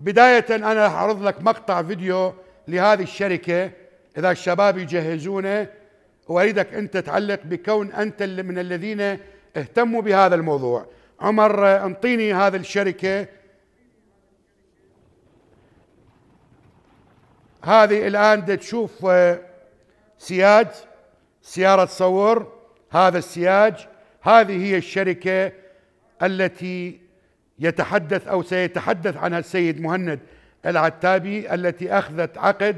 بداية أنا أعرض لك مقطع فيديو لهذه الشركة إذا الشباب يجهزونه وأريدك أنت تعلق بكون أنت من الذين اهتموا بهذا الموضوع عمر انطيني هذه الشركة هذه الآن تشوف آه، سياج سيارة تصور هذا السياج هذه هي الشركة التي يتحدث أو سيتحدث عنها السيد مهند العتابي التي أخذت عقد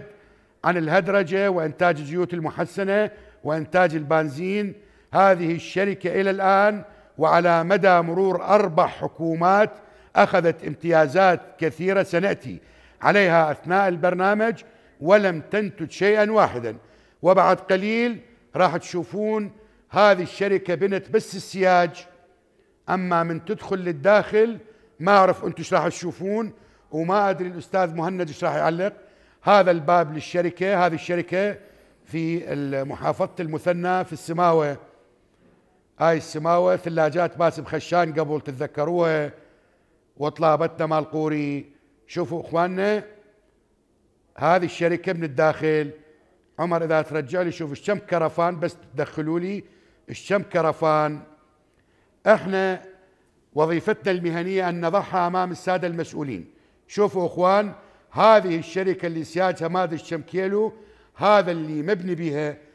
عن الهدرجة وإنتاج الزيوت المحسنة وإنتاج البنزين هذه الشركة إلى الآن وعلى مدى مرور أربع حكومات أخذت امتيازات كثيرة سنأتي عليها أثناء البرنامج ولم تنتج شيئا واحدا وبعد قليل راح تشوفون هذه الشركة بنت بس السياج أما من تدخل للداخل ما اعرف انتم ايش راح تشوفون وما ادري الاستاذ مهند ايش راح يعلق هذا الباب للشركه هذه الشركه في محافظه المثنى في السماوه هاي السماوه ثلاجات باسم خشان قبل تتذكروها وطلابتنا مال قوري شوفوا اخواننا هذه الشركه من الداخل عمر اذا ترجع لي شوف الشم كم كرفان بس تدخلوا لي الشم كم كرفان احنا وظيفتنا المهنية أن نضعها أمام السادة المسؤولين شوفوا أخوان هذه الشركة اللي سيادة ماذا الشمكيلو هذا اللي مبني بها